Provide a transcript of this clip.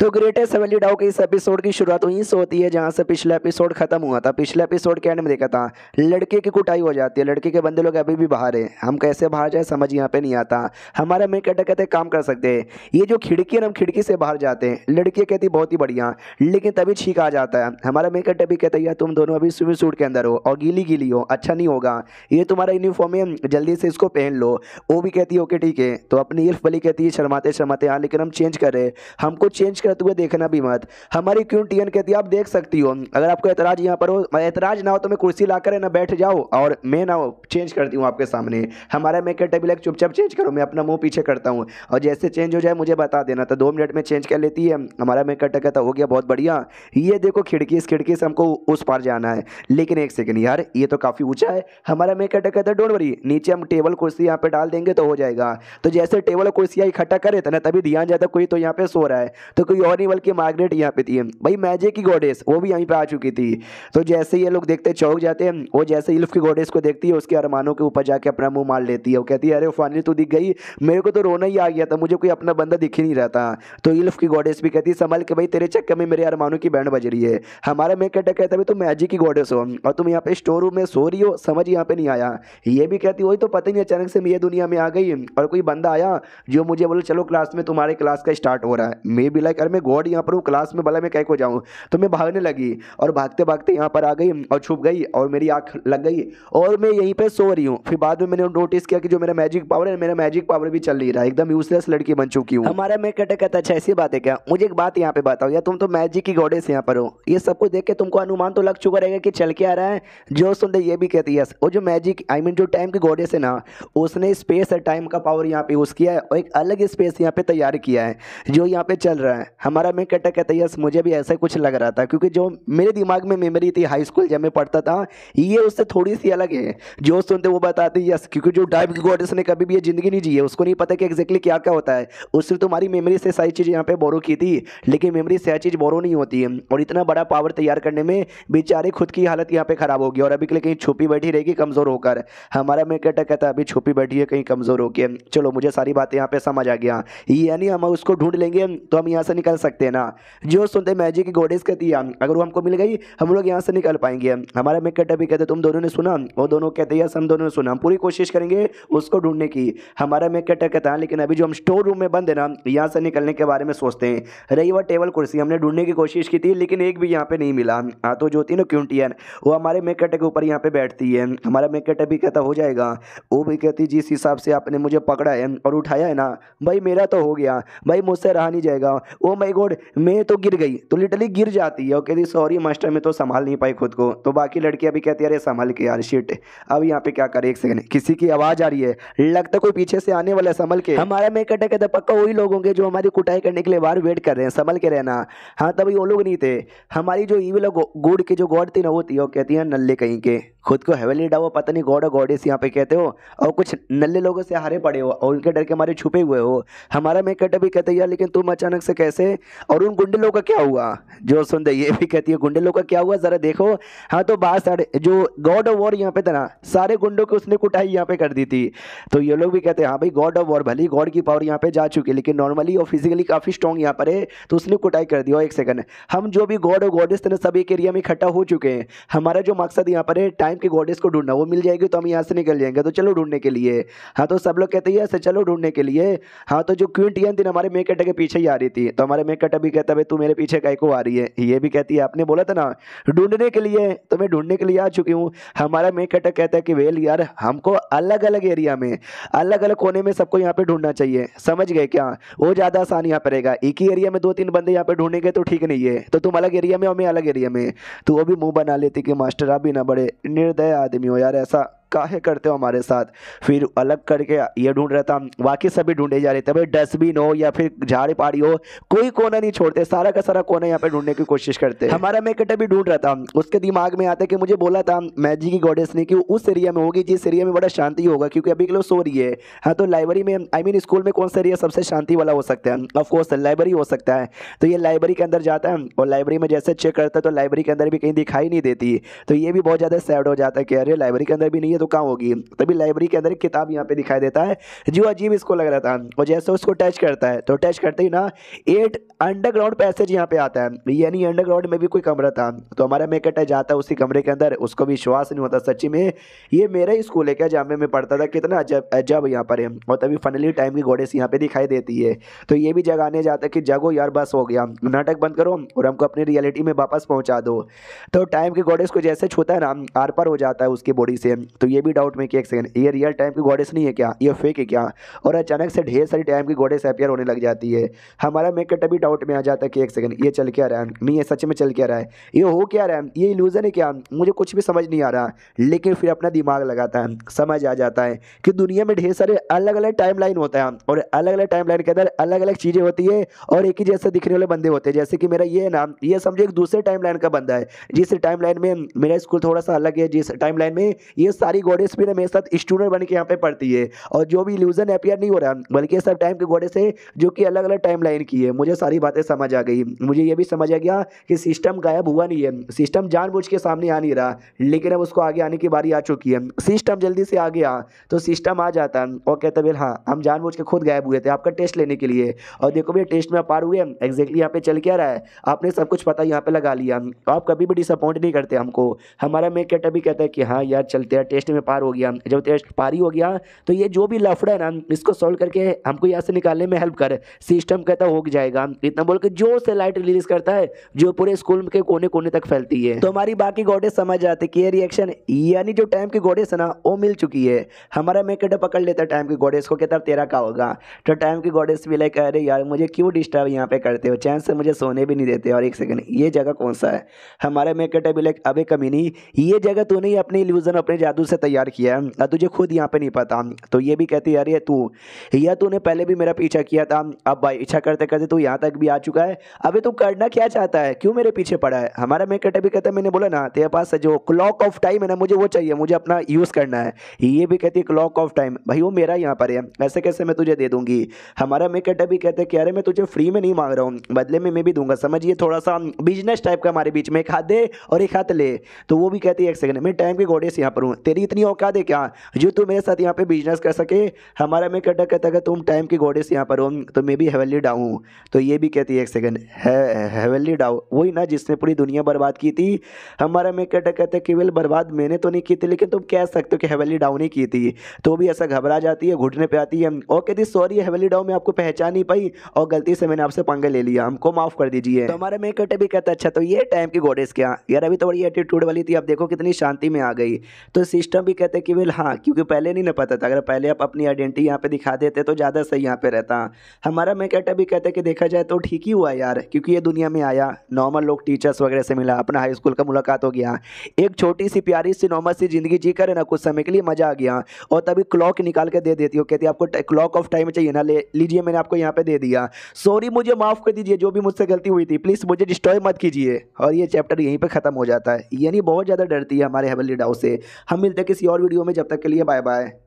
तो ग्रेटेस्ट हवेली डाउ के इस एपिसोड की शुरुआत वहीं से होती है जहाँ से पिछला एपिसोड खत्म हुआ था पिछले एपिसोड के एंड में देखा था लड़के की कुटाई हो जाती है लड़के के बंदे लोग अभी भी बाहर है हम कैसे बाहर जाए समझ यहाँ पे नहीं आता हमारा मैं कहते कहते काम कर सकते हैं ये जो खिड़की है हम खिड़की से बाहर जाते हैं लड़की कहती बहुत ही बढ़िया लेकिन तभी छीक आ जाता है हमारा मैं कहते भी कहते यार तुम दोनों अभी स्विमिंग सूट के अंदर हो और गीली गीली हो अच्छा नहीं होगा ये तुम्हारा यूनिफॉर्म है जल्दी से इसको पहन लो वो भी कहती है ओके ठीक है तो अपनी इर्फ बली कहती है शर्माते शर्माते हाँ लेकिन हम चेंज कर रहे हमको चेंज करते हुए देखना भी मत हमारी क्यों टीएन कहती है आप देख सकती हो अगर आपको ऐतराज यहाँ पर हो ऐतराज ना हो तो मैं कुर्सी ला कर ना बैठ जाओ और मैं ना चेंज करती हूँ आपके सामने हमारा मैं कहता भी चुपचाप चेंज करो मैं अपना मुँह पीछे करता हूँ और जैसे चेंज हो जाए मुझे बता देना तो दो मिनट में चेंज कर लेती है हमारा मैं कहता कहता हो गया बहुत बढ़िया ये देखो खिड़की इस खिड़की से हमको उस पार जाना है लेकिन एक सेकेंड यार ये तो काफ़ी ऊँचा है हमारा मैं कहता कहता डोंट वरी नीचे हम टेबल कुर्सी यहाँ पर डाल देंगे तो हो जाएगा तो जैसे टेबल और कुर्सियाँ इकट्ठा करे थे तो ना तभी ध्यान जाता कोई तो यहाँ पे सो रहा है तो कोई और नहीं बल्कि मार्गरेट यहाँ पे थी भाई मैजिक की गोडेस वो भी यहीं पे आ चुकी थी तो जैसे ये लोग देखते चौक जाते हैं वो जैसे इल्फ की गोडेस को देखती है उसके अरमानों के ऊपर जाके अपना मुंह मार लेती है वो कहती है अरे फानी तो दिख गई मेरे को तो रोना ही आ गया था मुझे कोई अपना बंदा दिख ही नहीं रहता तो इल्फ की गोडेस भी कहती है संभल के भाई तेरे चक्कर में मेरे अरमानों की बैंड बज रही है हमारा मैं कहता कहता भाई तुम तो मैजिक की गोडेस हो और तुम यहाँ पे स्टोर रूम में सो रही हो समझ यहाँ पे नहीं आया ये भी कहती वही तो पता नहीं अचानक से मैं ये दुनिया में आ गई और कोई बंदा आया जो मुझे बोले चलो क्लास में तुम्हारे क्लास का स्टार्ट हो रहा है मे बी लाइक अगर मैं गॉड यहाँ पर हूँ क्लास में भला मैं कह को जाऊँ तो मैं भागने लगी और भागते भागते यहाँ पर आ गई और छुप गई और मेरी आँख लग गई और मैं यहीं पर सो रही हूँ फिर बाद में मैंने नोटिस किया कि जो मेरा मैजिक पावर है मेरा मैजिक पावर भी चल नहीं रहा एकदम यूजलेस लड़की बन चुकी हूँ हमारा मैं कटे कहता अच्छा ऐसी बात है क्या मुझे एक बात यहाँ पे बताओ या तुम तो मैजिक की गॉडेस यहाँ पर हो ये सब कुछ देख के तुमको अनुमान तो लग चुका रहेगा कि चल के आ रहा है जो सुन ये भी कहती है और जो मैजिक आई मीन जो टाइम की गॉडेस है ना उसने स्पेस और टाइम का पावर यहाँ पे यूज़ किया है और एक अलग स्पेस यहाँ पे तैयार किया है जो यहाँ पे चल रहा है हमारा मैं कहता कहता यस मुझे भी ऐसा कुछ लग रहा था क्योंकि जो मेरे दिमाग में मेमोरी थी हाई स्कूल जब मैं पढ़ता था ये उससे थोड़ी सी अलग है जो सुनते वो बताते यस क्योंकि जो डाइव गॉडेस ने कभी भी ये ज़िंदगी नहीं जी है उसको नहीं पता कि एग्जैक्टली क्या क्या होता है उसने तुम्हारी तो मेमरी से सारी चीज़ यहाँ पर बोरो की थी लेकिन मेमरी से चीज़ बोरो नहीं होती है और इतना बड़ा पावर तैयार करने में बेचारे खुद की हालत यहाँ पर ख़राब होगी और अभी के लिए कहीं छुपी बैठी रहेगी कमज़ोर होकर हमारा मैं कहता कहता अभी छुपी बैठी है कहीं कमज़ोर होकर चलो मुझे सारी बातें यहाँ पर समझ आ गया यानी हम उसको ढूंढ लेंगे तो हम यहाँ से निकल सकते हैं ना जो सुनते मैजिक की गोडेस कहती है अगर वो हमको मिल गई हम लोग यहाँ से निकल पाएंगे हमारा मेकअट भी कहते तुम दोनों ने सुना वो दोनों कहते हैं हम दोनों ने सुना हम पूरी कोशिश करेंगे उसको ढूंढने की हमारा मेकअट कहता है लेकिन अभी जो हम स्टोर रूम में बंद है ना यहाँ से निकलने के बारे में सोचते हैं रही वह टेबल कुर्सी हमने ढूंढने की कोशिश की थी लेकिन एक भी यहाँ पर नहीं मिला हाँ तो जो होती है ना क्यूंटियन वो हमारे मेकअट के ऊपर यहाँ पे बैठती है हमारा मेकअट भी कहता हो जाएगा वो भी कहती जिस हिसाब से आपने मुझे पकड़ा है और उठाया है ना भाई मेरा तो हो गया भाई मुझसे रहा नहीं जाएगा वो माय गॉड मैं तो गिर गई तो लिटरली गिर जाती है ओके दी सॉरी मास्टर मैं तो संभाल नहीं पाई खुद को तो बाकी लड़की अभी कहती है अरे संभाल के यार शिट अब यहाँ पे क्या करे एक सेकंड किसी की आवाज़ आ रही है लगता कोई पीछे से आने वाला है संभल के हमारा मैं कटे कहता पक्का वही लोग होंगे जो हमारी कुटाई करने के लिए बार वेट कर रहे हैं संभल के रहना हाँ तभी वो लोग नहीं थे हमारी जो ईविल गुड़ की जो गॉड थी ना वो थी वो कहती है नल्ले कहीं के खुद को हेवली डावो पता नहीं गॉड और गॉडेस यहाँ पे कहते हो और कुछ नल्ले लोगों से हारे पड़े हो और उनके डर के हमारे छुपे हुए हो हमारा मैं कटे भी कहते यार लेकिन तुम अचानक से कैसे गए और उन गुंडलों का क्या हुआ जो सुन दे ये भी कहती है गुंडलों का क्या हुआ ज़रा देखो हाँ तो बात सारे जो गॉड ऑफ वॉर यहाँ पे था ना सारे गुंडों की उसने कुटाई यहाँ पे कर दी थी तो ये लोग भी कहते हैं हाँ भाई गॉड ऑफ वॉर भले गॉड की पावर यहाँ पे जा चुकी है लेकिन नॉर्मली और फिजिकली काफ़ी स्ट्रॉन्ग यहाँ पर है तो उसने कुटाई कर दी और एक सेकंड हम जो भी गॉड और गॉडेस थे ना सब एक एरिया में इकट्ठा हो चुके हैं हमारा जो मकसद यहाँ पर है टाइम के गॉडेस को ढूंढना वो मिल जाएगी तो हम यहाँ से निकल जाएंगे तो चलो ढूंढने के लिए हाँ तो सब लोग कहते हैं ऐसे चलो ढूंढने के लिए हाँ तो जो क्विंटियन थी हमारे मेकेटा के पीछे ही आ रही थी तो हमारे हमारे मेकअट अभी कहता भाई तू मेरे पीछे कई को आ रही है ये भी कहती है आपने बोला था ना ढूंढने के लिए तो मैं ढूंढने के लिए आ चुकी हूँ हमारा मेकअट कहता है कि वेल यार हमको अलग अलग एरिया में अलग अलग कोने में सबको यहाँ पे ढूंढना चाहिए समझ गए क्या वो ज़्यादा आसान यहाँ पर रहेगा एक ही एरिया में दो तीन बंदे यहाँ पे ढूंढने गए तो ठीक नहीं है तो तुम अलग एरिया में और मैं अलग एरिया में तो वो भी मुँह बना लेती कि मास्टर आप भी ना बड़े निर्दय आदमी हो यार ऐसा काहे करते हो हमारे साथ फिर अलग करके ये ढूंढ रहा था बाकी सभी ढूंढे जा रहे थे भाई डस्टबिन हो या फिर झाड़ी पाड़ी हो कोई कोना नहीं छोड़ते सारा का सारा कोना यहाँ पे ढूंढने की कोशिश करते हमारा मैं भी ढूंढ रहा था उसके दिमाग में आता कि मुझे बोला था मैजी की गॉडेस ने कि उस एरिया में होगी जिस एरिया में बड़ा शांति होगा क्योंकि अभी के लोग सो रही है हाँ तो लाइब्रेरी में आई मीन स्कूल में कौन सा एरिया सबसे शांति वाला हो सकता है ऑफकोर्स लाइब्रेरी हो सकता है तो ये लाइब्रेरी के अंदर जाता है और लाइब्रेरी में जैसे चेक करता है तो लाइब्रेरी के अंदर भी कहीं दिखाई नहीं देती तो ये भी बहुत ज़्यादा सैड हो जाता है कि अरे लाइब्रेरी के अंदर भी नहीं है तो कहाँ होगी तभी लाइब्रेरी के अंदर एक किताब यहाँ पे दिखाई देता है जो अजीब इसको लग रहा था और जैसे उसको टच करता है तो टच करते ही ना एट अंडरग्राउंड पैसेज यहाँ पे आता है यानी अंडरग्राउंड में भी कोई कमरा था तो हमारा मेकर टच जाता है उसी कमरे के अंदर उसको विश्वास नहीं होता सच्ची में ये मेरा ही स्कूल है क्या जहाँ मैं पढ़ता था कितना अजब अजब यहाँ पर है और तभी फाइनली टाइम की घोड़े से यहाँ पर दिखाई देती है तो ये भी जगह आने जाता कि जगो यार बस हो गया नाटक बंद करो और हमको अपनी रियलिटी में वापस पहुँचा दो तो टाइम के गोडेस को जैसे छूता है ना आर पार हो जाता है उसकी बॉडी से तो तो ये भी डाउट में कि एक सेकंड ये रियल टाइम की गॉडेस नहीं है क्या ये फेक है क्या और अचानक से ढेर सारी टाइम की गॉडेस अपेयर होने लग जाती है हमारा मेकअट अभी डाउट में आ जाता है कि एक सेकंड ये चल क्या रहा है नहीं ये सच में चल क्या रहा है ये हो क्या रहा है ये इल्यूज़न है क्या मुझे कुछ भी समझ नहीं आ रहा लेकिन फिर अपना दिमाग लगाता है समझ आ जाता है कि दुनिया में ढेर सारे अलग अलग टाइम लाइन होता है और अलग अलग टाइम लाइन के अंदर अलग अलग चीज़ें होती है और एक ही जैसे दिखने वाले बंदे होते हैं जैसे कि मेरा ये नाम ये समझे एक दूसरे टाइम लाइन का बंदा है जिस टाइम लाइन में मेरा स्कूल थोड़ा सा अलग है जिस टाइम लाइन में ये सारी हमारी गोडेस भी हमेशा स्टूडेंट बन के यहाँ पे पढ़ती है और जो भी इल्यूजन अपियर नहीं हो रहा बल्कि सब टाइम के गोडेस है जो कि अलग अलग टाइम लाइन की है मुझे सारी बातें समझ आ गई मुझे ये भी समझ आ गया कि सिस्टम गायब हुआ नहीं है सिस्टम जान के सामने आ नहीं रहा लेकिन अब उसको आगे आने की बारी आ चुकी है सिस्टम जल्दी से आ गया तो सिस्टम आ जाता और कहते बिल हाँ हम जान के खुद गायब हुए थे आपका टेस्ट लेने के लिए और देखो भैया टेस्ट में पार हुए एग्जैक्टली यहाँ पे चल क्या रहा है आपने सब कुछ पता यहाँ पे लगा लिया आप कभी भी डिसअपॉइंट नहीं करते हमको हमारा मेक कैटा भी कहता है कि हाँ यार चलते हैं टेस्ट टेस्ट में पार हो गया जब टेस्ट पार ही हो गया तो ये जो भी लफड़ा है ना इसको सॉल्व करके हमको यहाँ से निकालने में हेल्प कर सिस्टम कहता हो जाएगा इतना बोल के जो से लाइट रिलीज करता है जो पूरे स्कूल के कोने कोने तक फैलती है तो हमारी बाकी गोडे समझ आते कि ये रिएक्शन यानी जो टाइम की गोडेस है ना वो मिल चुकी है हमारा मेकेटा पकड़ लेता है टाइम की गोडेस को कहता तेरा का होगा तो टाइम की गोडेस भी लाइक अरे यार मुझे क्यों डिस्टर्ब यहाँ पे करते हो चैन से मुझे सोने भी नहीं देते और एक सेकंड ये जगह कौन सा है हमारा मेकअप भी लाइक अबे कमीनी ये जगह तूने ही अपने इल्यूजन अपने जादू से से तैयार किया है तुझे खुद यहाँ पे नहीं पता तो ये भी कहती यार ये तू या तूने पहले भी मेरा पीछा किया था अब भाई इच्छा करते करते तू यहाँ तक भी आ चुका है अभी तू करना क्या चाहता है क्यों मेरे पीछे पड़ा है हमारा मेकर अभी कहता है मैंने बोला ना तेरे पास जो क्लॉक ऑफ टाइम है ना मुझे वो चाहिए मुझे अपना यूज़ करना है ये भी कहती है क्लॉक ऑफ टाइम भाई वो मेरा यहाँ पर है ऐसे कैसे मैं तुझे दे दूँगी हमारा मेकर अभी कहते हैं कि अरे मैं तुझे फ्री में नहीं मांग रहा हूँ बदले में मैं भी दूंगा समझिए थोड़ा सा बिजनेस टाइप का हमारे बीच में एक हाथ दे और एक हाथ ले तो वो भी कहती है एक सेकंड मैं टाइम के घोड़े से यहाँ पर हूँ तेरी इतनी औकात है क्या हाँ, जो तू मेरे साथ यहाँ पे बिजनेस कर सके हमारा मैं कटा कहता कि तुम टाइम के घोड़े से यहाँ पर हो तो मैं भी हेवेली डाऊँ तो ये भी कहती है एक सेकेंड हेवेली डाऊ वही ना जिसने पूरी दुनिया बर्बाद की थी हमारा मैं कटा कहता केवल बर्बाद मैंने तो नहीं की थी लेकिन तुम कह सकते हो कि हेवेली डाऊ नहीं की थी तो भी ऐसा घबरा जाती है घुटने पर आती है और कहती सॉरी हेवेली डाऊ मैं आपको पहचान नहीं पाई और गलती से मैंने आपसे पंगा ले लिया हमको माफ़ कर दीजिए तो हमारा मैं कटे भी कहता अच्छा तो ये टाइम की घोड़े क्या यार अभी तो बड़ी एटीट्यूड वाली थी अब देखो कितनी शांति में आ गई तो सिस्टर सिस्टम भी कहते कि वेल हाँ क्योंकि पहले नहीं ना पता था अगर पहले आप अपनी आइडेंटिटी यहाँ पे दिखा देते तो ज़्यादा सही यहाँ पे रहता हमारा कहता भी कहते कि देखा जाए तो ठीक ही हुआ यार क्योंकि ये दुनिया में आया नॉर्मल लोग टीचर्स वगैरह से मिला अपना हाई स्कूल का मुलाकात हो गया एक छोटी सी प्यारी सी नॉर्मल सी ज़िंदगी जी कर ना कुछ समय के लिए मज़ा आ गया और तभी क्लॉक निकाल के दे देती हो कहती आपको क्लॉक ऑफ टाइम चाहिए ना ले लीजिए मैंने आपको यहाँ पर दे दिया सॉरी मुझे माफ़ कर दीजिए जो भी मुझसे गलती हुई थी प्लीज़ मुझे डिस्ट्रॉय मत कीजिए और ये चैप्टर यहीं पर ख़त्म हो जाता है यानी बहुत ज़्यादा डरती है हमारे हेवली डाउ से हम मिलते किसी और वीडियो में जब तक के लिए बाय बाय